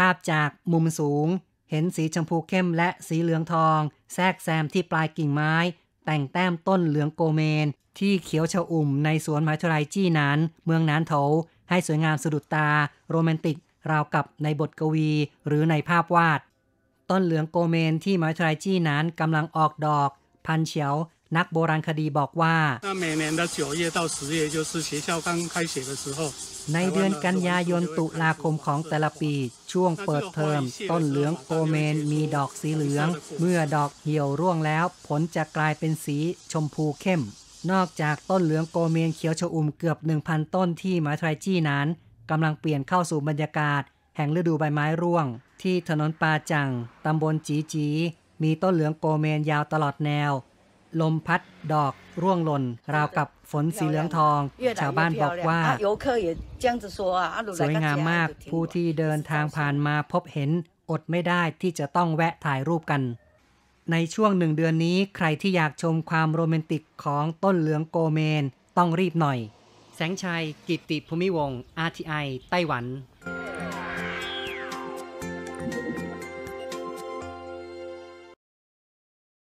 ภาพจากมุมสูง เห็นสีชมพูเข้มและสีเหลืองทอง แทรกแซมที่ปลายกิ่งไม้ แต่งแต้มต้นเหลืองโกเมน ที่เขียวชอุ่ม ในสวนไมทรายจี้นานเมืองนานโถให้สวยงามสะดุดตาโรแมนติก ราวกับในบทกวีหรือในภาพวาด ต้นเหลืองโกเมนที่ไมทรายจี้นานกำลังออกดอก พันเฉียวนักโบราณคดีบอกว่า ในเดือนกันยายนตุลาคมของแต่ละปี ช่วงเปิดเทอมต้นเหลืองโกเมนมีดอกสีเหลือง เมื่อดอกเหี่ยวร่วงแล้วผลจะกลายเป็นสีชมพูเข้ม นอกจากต้นเหลืองโกเมนเขียวชอุ่มเกือบ 1,000 ต้นที่มาทรายจี้นั้นกำลังเปลี่ยนเข้าสู่บรรยากาศแห่งฤดูใบไม้ร่วงที่ถนนปาจัง ตำบลจีจี มีต้นเหลืองโกเมนยาวตลอดแนวลมพัดดอกร่วงหล่น ราวกับฝนสีเหลืองทอง ชาวบ้านบอกว่าสวยงามมาก ผู้ที่เดินทางผ่านมาพบเห็น อดไม่ได้ที่จะต้องแวะถ่ายรูปกัน ในช่วงหนึ่งเดือนนี้ใครที่อยากชมความโรแมนติกของต้นเหลืองโกเมน ต้องรีบหน่อย แสงชัยกิติภูมิวงศ์ RTI ไต้หวัน